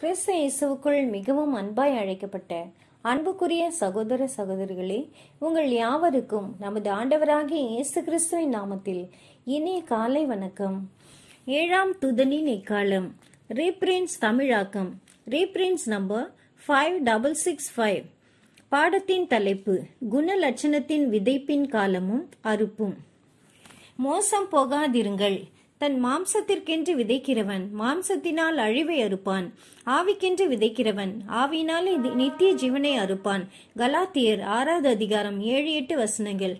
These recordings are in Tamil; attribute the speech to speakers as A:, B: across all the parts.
A: கிறிஸ்து இயேசுவுக்குள் மிகவும் அன்பாய் அழைக்கப்பட்ட அன்புக்குரிய சகோதர சகோதரிகளே உங்கள் யாவருக்கும் நமது ஆண்டவராகிய இயேசு கிறிஸ்துவின் நாமத்தில் இனிய காலை வணக்கம் ஏழாம் துதனின் இக்காலம் ரீப்ரின்ஸ் தமிழாக்கம் reprints number five double six five பாடத்தின் தலைப்பு குண லட்சணத்தின் விதைப்பின் காலமும் அறுப்பும் மோசம் போகாதிருங்கள் தன் மாம்சத்திற்கென்று விதைக்கிறவன் மாம்சத்தினால் அழிவை அறுப்பான் ஆவிக்கென்று விதைக்கிறவன் ஆவினாலே நித்திய ஜீவனை அறுப்பான் கலாத்தியர் ஆறாவது அதிகாரம் ஏழு எட்டு வசனங்கள்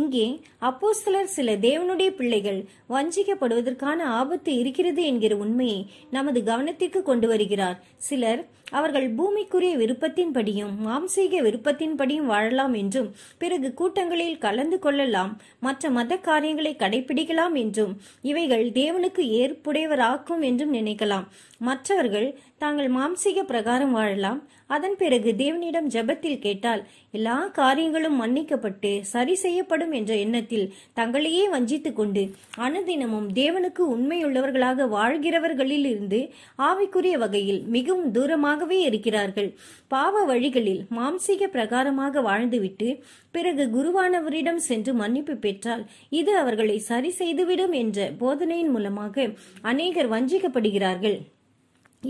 A: இங்கே அப்போ சிலர் சில தேவனுடைய பிள்ளைகள் வஞ்சிக்கப்படுவதற்கான ஆபத்து இருக்கிறது என்கிற உண்மையை நமது கவனத்திற்கு கொண்டு வருகிறார் சிலர் அவர்கள் பூமிக்குரிய விருப்பத்தின்படியும் மாம்சீக விருப்பத்தின்படியும் வாழலாம் என்றும் பிறகு கூட்டங்களில் கலந்து கொள்ளலாம் மற்ற மத காரியங்களை கடைபிடிக்கலாம் என்றும் இவைகள் தேவனுக்கு ஏற்புடையவராக்கும் என்றும் நினைக்கலாம் மற்றவர்கள் தாங்கள் மாம்சீக பிரகாரம் வாழலாம் அதன் பிறகு தேவனிடம் ஜபத்தில் கேட்டால் எல்லா காரியங்களும் மன்னிக்கப்பட்டு சரி செய்யப்படும் என்ற எண்ணத்தில் தங்களையே வஞ்சித்துக் கொண்டு அனுதினமும் தேவனுக்கு உண்மையுள்ளவர்களாக வாழ்கிறவர்களில் இருந்து ஆவிக்குரிய வகையில் மிகவும் தூரமாகவே இருக்கிறார்கள் பாவ வழிகளில் மாம்சீக பிரகாரமாக வாழ்ந்துவிட்டு பிறகு குருவானவரிடம் சென்று மன்னிப்பு பெற்றால் இது அவர்களை சரி செய்துவிடும் என்ற போதனையின் மூலமாக அநேகர் வஞ்சிக்கப்படுகிறார்கள்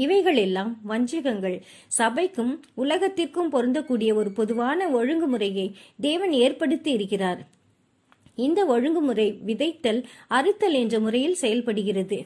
A: இவைகளெல்லாம் வஞ்சகங்கள் சபைக்கும் உலகத்திற்கும் பொருந்தக்கூடிய ஒரு பொதுவான ஒழுங்குமுறையை தேவன் ஏற்படுத்தி இருக்கிறார் இந்த ஒழுங்குமுறை விதைத்தல் அறுத்தல் என்ற முறையில் செயல்படுகிறது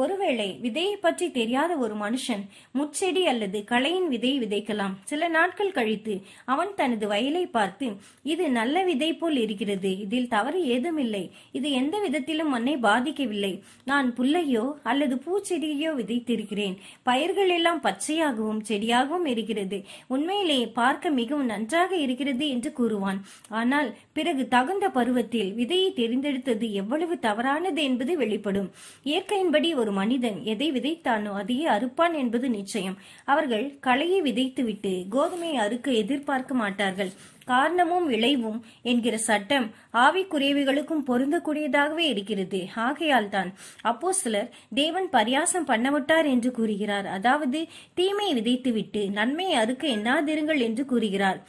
A: ஒருவேளை விதையை பற்றி தெரியாத ஒரு மனுஷன் முச்செடி அல்லது களையின் விதை விதைக்கலாம் சில நாட்கள் கழித்து அவன் தனது வயலை பார்த்து இது நல்ல விதை போல் இருக்கிறது இதில் தவறு ஏதுமில்லை இது எந்த விதத்திலும் மண்ணை பாதிக்கவில்லை நான் புல்லையோ அல்லது பூச்செடியோ விதைத்திருக்கிறேன் பயிர்கள் எல்லாம் பச்சையாகவும் செடியாகவும் இருக்கிறது உண்மையிலேயே பார்க்க மிகவும் நன்றாக இருக்கிறது என்று கூறுவான் ஆனால் பிறகு தகுந்த பருவத்தில் விதையை தெரிந்தெடுத்தது எவ்வளவு தவறானது என்பது வெளிப்படும் இயற்கையின்படி ஒரு மனிதன் எதை விதைத்தானோ அதையே அறுப்பான் என்பது நிச்சயம் அவர்கள் களையை விதைத்துவிட்டு கோதுமையை அறுக்க எதிர்பார்க்க மாட்டார்கள் காரணமும் விளைவும் என்கிற சட்டம் ஆவிக்குறைவுகளுக்கும் பொருந்தக்கூடியதாகவே இருக்கிறது ஆகையால் தான் அப்போ சிலர் தேவன் பரியாசம் பண்ணவிட்டார் என்று கூறுகிறார் அதாவது தீமையை விதைத்துவிட்டு நன்மையை அறுக்க எண்ணாதிருங்கள் என்று கூறுகிறார்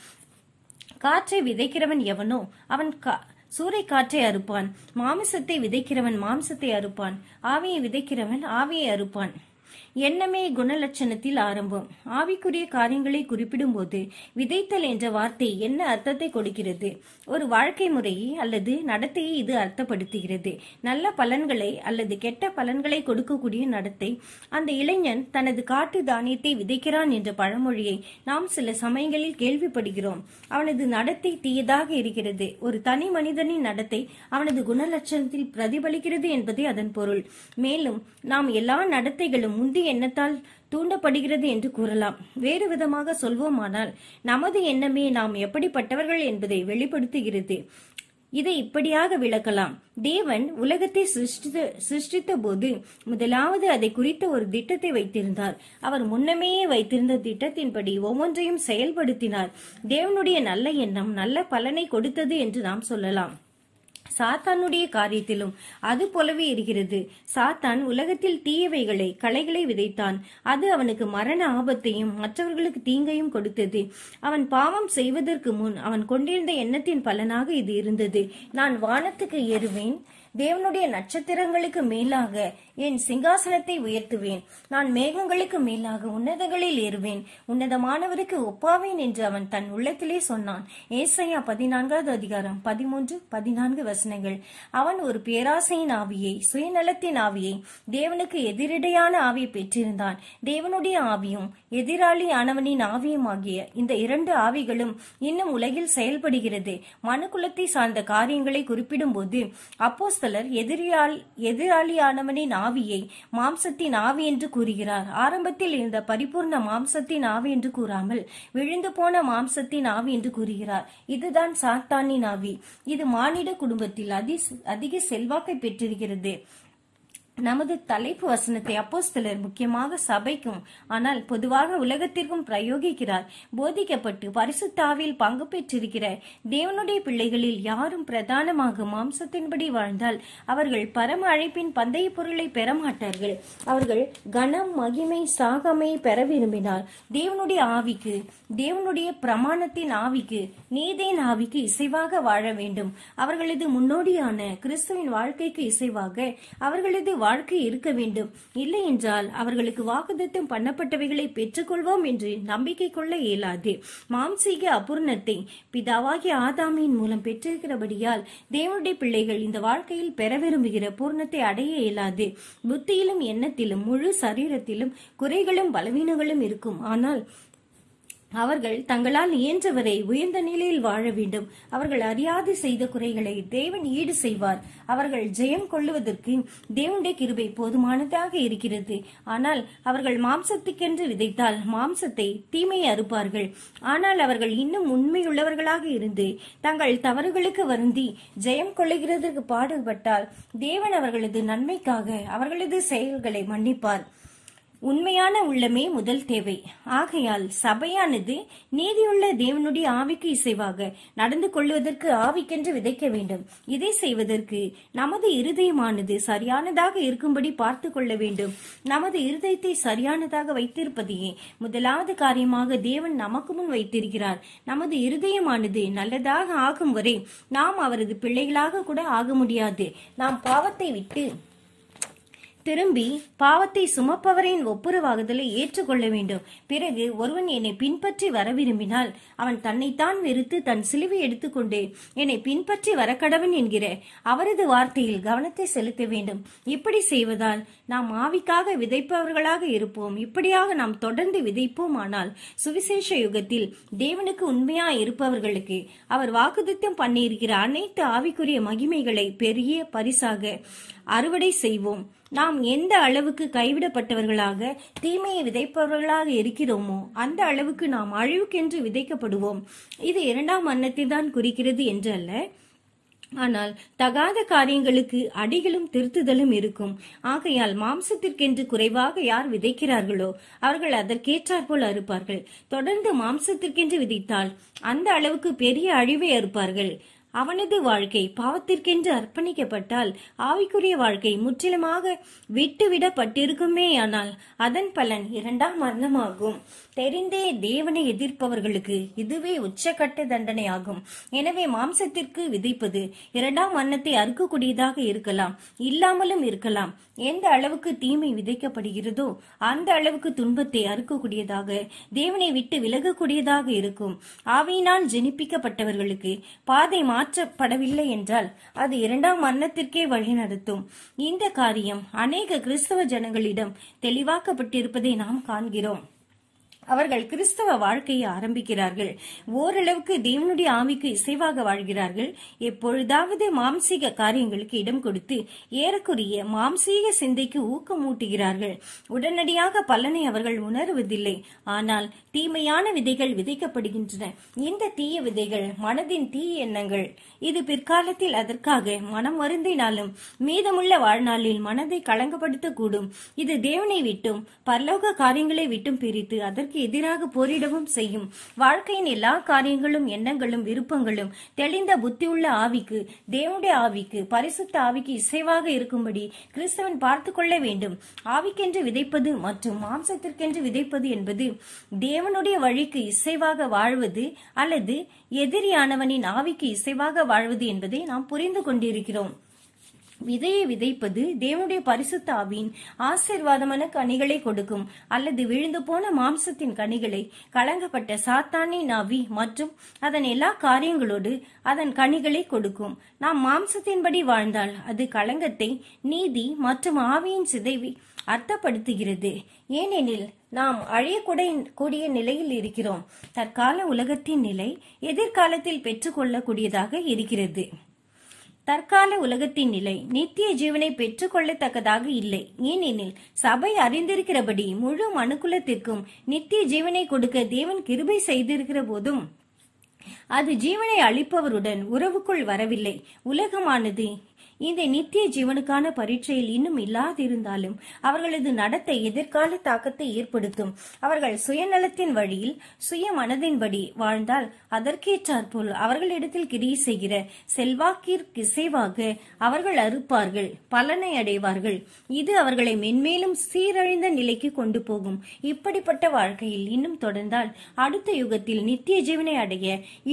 A: காற்றை விதைக்கிறவன் எவனோ அவன் காற்றை அறுப்பான் மாமிசத்தை விதைக்கிறவன் மாம்சத்தை அறுப்பான் ஆவியை விதைக்கிறவன் ஆவியை அறுப்பான் எண்ணமே குணலட்சணத்தில் ஆரம்பம் ஆவிக்குரிய காரியங்களை குறிப்பிடும்போது விதைத்தல் என்ற வார்த்தை என்ன அர்த்தத்தை கொடுக்கிறது ஒரு வாழ்க்கை முறையை அல்லது நடத்தையை இது அர்த்தப்படுத்துகிறது நல்ல பலன்களை அல்லது கெட்ட பலன்களை கொடுக்கக்கூடிய நடத்தை அந்த இளைஞன் தனது காட்டு தானியத்தை விதைக்கிறான் என்ற பழமொழியை நாம் சில சமயங்களில் கேள்விப்படுகிறோம் அவனது நடத்தை தீயதாக இருக்கிறது ஒரு தனி மனிதனின் நடத்தை அவனது குணலட்சணத்தில் பிரதிபலிக்கிறது என்பதே அதன் பொருள் மேலும் நாம் எல்லா நடத்தைகளும் முந்தி எண்ணத்தால் தூண்டப்படுகிறது என்று கூறலாம் வேறு விதமாக சொல்வோமானால் நமது எண்ணமே நாம் எப்படிப்பட்டவர்கள் என்பதை வெளிப்படுத்துகிறது இதை இப்படியாக விளக்கலாம் தேவன் உலகத்தை சிருஷ்டித்த போது முதலாவது அதை குறித்த ஒரு திட்டத்தை வைத்திருந்தார் அவர் முன்னமேயே வைத்திருந்த திட்டத்தின்படி ஒவ்வொன்றையும் செயல்படுத்தினார் தேவனுடைய நல்ல எண்ணம் நல்ல பலனை கொடுத்தது என்று நாம் சொல்லலாம் சாத்தானுடைய காரியத்திலும் அது போலவே இருக்கிறது சாத்தான் உலகத்தில் தீயவைகளை களைகளை விதைத்தான் அது அவனுக்கு மரண ஆபத்தையும் மற்றவர்களுக்கு தீங்கையும் கொடுத்தது அவன் பாவம் செய்வதற்கு முன் அவன் கொண்டிருந்த எண்ணத்தின் பலனாக இது இருந்தது நான் வானத்துக்கு ஏறுவேன் தேவனுடைய நட்சத்திரங்களுக்கு மேலாக என் சிங்காசனத்தை உயர்த்துவேன் நான் மேகங்களுக்கு மேலாக உன்னதங்களில் ஏறுவேன் உன்னதமானவருக்கு ஒப்பாவேன் என்று அவன் தன் உள்ளத்திலே சொன்னான் ஏசையா பதினான்காவது அதிகாரம் பதிமூன்று பதினான்கு வசனங்கள் அவன் ஒரு பேராசையின் ஆவியை சுயநலத்தின் ஆவியை தேவனுக்கு எதிரிடையான ஆவியை பெற்றிருந்தான் தேவனுடைய ஆவியும் எதிராளி ஆனவனின் ஆவியும் ஆகிய இந்த இரண்டு ஆவிகளும் இன்னும் உலகில் செயல்படுகிறது மனுக்குலத்தை சார்ந்த காரியங்களை குறிப்பிடும் போது அப்போஸ் அப்போஸ்தலர் எதிரியால் எதிராளியானவனின் ஆவியை மாம்சத்தின் ஆவி என்று கூறுகிறார் ஆரம்பத்தில் இருந்த பரிபூர்ண மாம்சத்தின் ஆவி என்று கூறாமல் விழுந்து போன மாம்சத்தின் ஆவி என்று கூறுகிறார் இதுதான் சாத்தானின் ஆவி இது மானிட குடும்பத்தில் அதிக செல்வாக்கை பெற்றிருக்கிறது நமது தலைப்பு வசனத்தை அப்போஸ்தலர் முக்கியமாக சபைக்கும் ஆனால் பொதுவாக உலகத்திற்கும் பிரயோகிக்கிறார் போதிக்கப்பட்டு பரிசுத்தாவில் பங்கு பெற்றிருக்கிற தேவனுடைய பிள்ளைகளில் யாரும் பிரதானமாக மாம்சத்தின்படி வாழ்ந்தால் அவர்கள் பரம அழைப்பின் பந்தய பொருளை பெற மாட்டார்கள் அவர்கள் கனம் மகிமை சாகமை பெற விரும்பினார் தேவனுடைய ஆவிக்கு தேவனுடைய பிரமாணத்தின் ஆவிக்கு நீதியின் ஆவிக்கு இசைவாக வாழ வேண்டும் அவர்களது முன்னோடியான கிறிஸ்துவின் வாழ்க்கைக்கு இசைவாக அவர்களது வாழ்க்கை இருக்க வேண்டும் இல்லை என்றால் அவர்களுக்கு வாக்குதத்தம் பண்ணப்பட்டவைகளை பெற்றுக்கொள்வோம் என்று நம்பிக்கை கொள்ள இயலாது மாம்சீக அபூர்ணத்தை பிதாவாகி ஆதாமியின் மூலம் பெற்றிருக்கிறபடியால் தேவனுடைய பிள்ளைகள் இந்த வாழ்க்கையில் பெற விரும்புகிற பூர்ணத்தை அடைய இயலாது புத்தியிலும் எண்ணத்திலும் முழு சரீரத்திலும் குறைகளும் பலவீனங்களும் இருக்கும் ஆனால் அவர்கள் தங்களால் இயன்றவரை உயர்ந்த நிலையில் வாழ வேண்டும் அவர்கள் அறியாது செய்த குறைகளை தேவன் ஈடு செய்வார் அவர்கள் ஜெயம் கொள்ளுவதற்கு தேவனுடைய கிருபை போதுமானதாக இருக்கிறது ஆனால் அவர்கள் மாம்சத்துக்கென்று விதைத்தால் மாம்சத்தை தீமை அறுப்பார்கள் ஆனால் அவர்கள் இன்னும் உண்மையுள்ளவர்களாக இருந்து தங்கள் தவறுகளுக்கு வருந்தி ஜெயம் கொள்ளுகிறதற்கு பாடுபட்டால் தேவன் அவர்களது நன்மைக்காக அவர்களது செயல்களை மன்னிப்பார் உண்மையான உள்ளமே முதல் தேவை ஆகையால் சபையானது நீதியுள்ள தேவனுடைய ஆவிக்கு இசைவாக நடந்து கொள்வதற்கு ஆவிக்கென்று விதைக்க வேண்டும் இதை செய்வதற்கு நமது இருதயமானது சரியானதாக இருக்கும்படி பார்த்து கொள்ள வேண்டும் நமது இருதயத்தை சரியானதாக வைத்திருப்பதையே முதலாவது காரியமாக தேவன் நமக்கு முன் வைத்திருக்கிறார் நமது இருதயமானது நல்லதாக ஆகும் வரை நாம் அவரது பிள்ளைகளாக கூட ஆக முடியாது நாம் பாவத்தை விட்டு திரும்பி பாவத்தை சுமப்பவரின் ஒப்புரவாகுதலை ஏற்றுக்கொள்ள வேண்டும் பிறகு ஒருவன் என்னை பின்பற்றி வர விரும்பினால் அவன் தன்னைத்தான் வெறுத்து தன் சிலுவை எடுத்துக்கொண்டு என்னை பின்பற்றி வரக்கடவன் என்கிற அவரது வார்த்தையில் கவனத்தை செலுத்த வேண்டும் இப்படி செய்வதால் நாம் ஆவிக்காக விதைப்பவர்களாக இருப்போம் இப்படியாக நாம் தொடர்ந்து விதைப்போம் ஆனால் சுவிசேஷ யுகத்தில் தேவனுக்கு உண்மையா இருப்பவர்களுக்கு அவர் வாக்குத்தம் பண்ணியிருக்கிற அனைத்து ஆவிக்குரிய மகிமைகளை பெரிய பரிசாக அறுவடை செய்வோம் நாம் எந்த அளவுக்கு கைவிடப்பட்டவர்களாக தீமையை விதைப்பவர்களாக இருக்கிறோமோ அந்த அளவுக்கு நாம் அழிவுக்கென்று விதைக்கப்படுவோம் இது இரண்டாம் அன்னத்தை தான் குறிக்கிறது என்று அல்ல ஆனால் தகாத காரியங்களுக்கு அடிகளும் திருத்துதலும் இருக்கும் ஆகையால் மாம்சத்திற்கென்று குறைவாக யார் விதைக்கிறார்களோ அவர்கள் அதற்கேற்றாற்போல் அறுப்பார்கள் தொடர்ந்து மாம்சத்திற்கென்று விதைத்தால் அந்த அளவுக்கு பெரிய அழிவை அறுப்பார்கள் அவனது வாழ்க்கை பாவத்திற்கென்று அர்ப்பணிக்கப்பட்டால் ஆவிக்குரிய வாழ்க்கை முற்றிலுமாக விட்டுவிடப்பட்டிருக்குமே ஆனால் அதன் பலன் இரண்டாம் மரணமாகும் தெரிந்தே தேவனை எதிர்ப்பவர்களுக்கு இதுவே உச்சக்கட்ட தண்டனையாகும் எனவே மாம்சத்திற்கு விதைப்பது இரண்டாம் மரணத்தை அறுக்கக்கூடியதாக இருக்கலாம் இல்லாமலும் இருக்கலாம் எந்த அளவுக்கு தீமை விதைக்கப்படுகிறதோ அந்த அளவுக்கு துன்பத்தை அறுக்கக்கூடியதாக தேவனை விட்டு விலகக்கூடியதாக இருக்கும் ஆவியினால் ஜெனிப்பிக்கப்பட்டவர்களுக்கு பாதை மாற்றப்படவில்லை என்றால் அது இரண்டாம் மரணத்திற்கே வழிநடத்தும் இந்த காரியம் அநேக கிறிஸ்தவ ஜனங்களிடம் தெளிவாக்கப்பட்டிருப்பதை நாம் காண்கிறோம் அவர்கள் கிறிஸ்தவ வாழ்க்கையை ஆரம்பிக்கிறார்கள் ஓரளவுக்கு தேவனுடைய ஆவிக்கு இசைவாக வாழ்கிறார்கள் எப்பொழுதாவது மாம்சீக காரியங்களுக்கு இடம் கொடுத்து ஏறக்குரிய மாம்சீக சிந்தைக்கு ஊக்கமூட்டுகிறார்கள் உடனடியாக பலனை அவர்கள் உணர்வதில்லை ஆனால் தீமையான விதைகள் விதைக்கப்படுகின்றன இந்த தீய விதைகள் மனதின் தீய எண்ணங்கள் இது பிற்காலத்தில் அதற்காக மனம் வருந்தினாலும் மீதமுள்ள வாழ்நாளில் மனதை களங்கப்படுத்தக்கூடும் இது தேவனை விட்டும் பரலோக காரியங்களை விட்டும் பிரித்து அதற்கு அதற்கு எதிராக போரிடவும் செய்யும் வாழ்க்கையின் எல்லா காரியங்களும் எண்ணங்களும் விருப்பங்களும் தெளிந்த புத்தியுள்ள ஆவிக்கு தேவனுடைய ஆவிக்கு பரிசுத்த ஆவிக்கு இசைவாக இருக்கும்படி கிறிஸ்தவன் பார்த்து கொள்ள வேண்டும் ஆவிக்கென்று விதைப்பது மற்றும் மாம்சத்திற்கென்று விதைப்பது என்பது தேவனுடைய வழிக்கு இசைவாக வாழ்வது அல்லது எதிரியானவனின் ஆவிக்கு இசைவாக வாழ்வது என்பதை நாம் புரிந்து கொண்டிருக்கிறோம் விதையை விதைப்பது தேவனுடைய பரிசுத்தாவின் ஆசிர்வாதமான கனிகளை கொடுக்கும் அல்லது விழுந்து போன மாம்சத்தின் கனிகளை கலங்கப்பட்ட சாத்தானின் ஆவி மற்றும் அதன் எல்லா காரியங்களோடு அதன் கனிகளை கொடுக்கும் நாம் மாம்சத்தின்படி வாழ்ந்தால் அது களங்கத்தை நீதி மற்றும் ஆவியின் சிதைவை அர்த்தப்படுத்துகிறது ஏனெனில் நாம் அழியக்கூட கூடிய நிலையில் இருக்கிறோம் தற்கால உலகத்தின் நிலை எதிர்காலத்தில் பெற்றுக்கொள்ளக்கூடியதாக இருக்கிறது தற்கால உலகத்தின் நிலை நித்திய ஜீவனை கொள்ளத்தக்கதாக இல்லை ஏனெனில் சபை அறிந்திருக்கிறபடி முழு மனுக்குலத்திற்கும் நித்திய ஜீவனை கொடுக்க தேவன் கிருபை செய்திருக்கிற போதும் அது ஜீவனை அளிப்பவருடன் உறவுக்குள் வரவில்லை உலகமானது இந்த நித்திய ஜீவனுக்கான பரீட்சையில் இன்னும் இல்லாதிருந்தாலும் அவர்களது நடத்தை எதிர்கால தாக்கத்தை ஏற்படுத்தும் அவர்கள் சுயநலத்தின் வழியில் சுய மனதின்படி வாழ்ந்தால் போல் அவர்களிடத்தில் கிரியை செய்கிற செல்வாக்கிற்கு இசைவாக அவர்கள் அறுப்பார்கள் பலனை அடைவார்கள் இது அவர்களை மென்மேலும் சீரழிந்த நிலைக்கு கொண்டு போகும் இப்படிப்பட்ட வாழ்க்கையில் இன்னும் தொடர்ந்தால் அடுத்த யுகத்தில் நித்திய ஜீவனை அடைய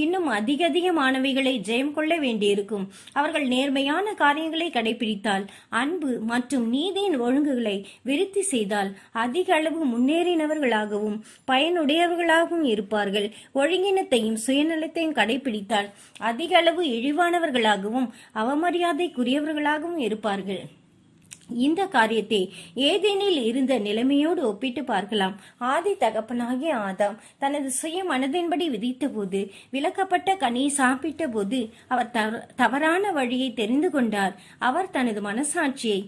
A: இன்னும் அதிக அதிக மாணவிகளை ஜெயம் கொள்ள வேண்டியிருக்கும் அவர்கள் நேர்மையான காரியம் காரியங்களை கடைபிடித்தால் அன்பு மற்றும் நீதியின் ஒழுங்குகளை விருத்தி செய்தால் அதிக அளவு முன்னேறினவர்களாகவும் பயனுடையவர்களாகவும் இருப்பார்கள் ஒழுங்கினத்தையும் சுயநலத்தையும் கடைபிடித்தால் அதிக அளவு இழிவானவர்களாகவும் அவமரியாதைக்குரியவர்களாகவும் இருப்பார்கள் இந்த காரியத்தை ஏதேனில் இருந்த நிலைமையோடு ஒப்பிட்டு பார்க்கலாம் ஆதி தகப்பனாகிய ஆதாம் தனது சுய மனதின்படி விதித்த போது விளக்கப்பட்ட கனியை சாப்பிட்ட போது அவர் தவறான வழியை தெரிந்து கொண்டார் அவர் தனது மனசாட்சியை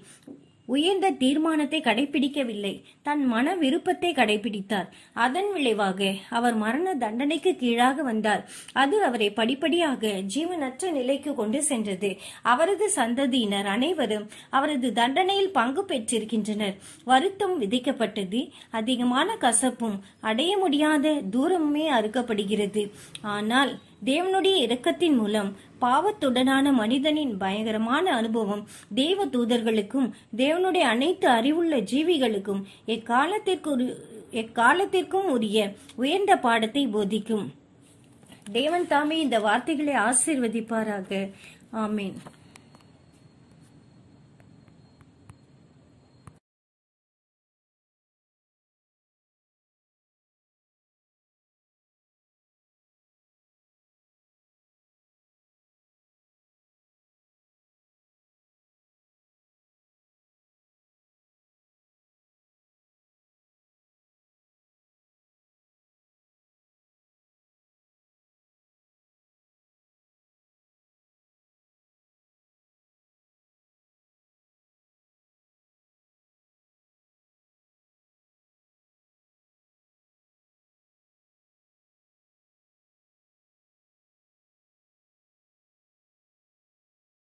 A: உயர்ந்த தீர்மானத்தை கடைபிடிக்கவில்லை தன் மன விருப்பத்தை கடைபிடித்தார் அதன் விளைவாக அவர் மரண தண்டனைக்கு கீழாக வந்தார் அது அவரை படிப்படியாக ஜீவனற்ற நிலைக்கு கொண்டு சென்றது அவரது சந்ததியினர் அனைவரும் அவரது தண்டனையில் பங்கு பெற்றிருக்கின்றனர் வருத்தம் விதிக்கப்பட்டது அதிகமான கசப்பும் அடைய முடியாத தூரமுமே அறுக்கப்படுகிறது ஆனால் தேவனுடைய இரக்கத்தின் மூலம் பாவத்துடனான மனிதனின் பயங்கரமான அனுபவம் தேவ தூதர்களுக்கும் தேவனுடைய அனைத்து அறிவுள்ள ஜீவிகளுக்கும் எக்காலத்திற்கு எக்காலத்திற்கும் உரிய உயர்ந்த பாடத்தை போதிக்கும் தேவன் தாமே இந்த வார்த்தைகளை ஆசிர்வதிப்பாராக ஆமீன்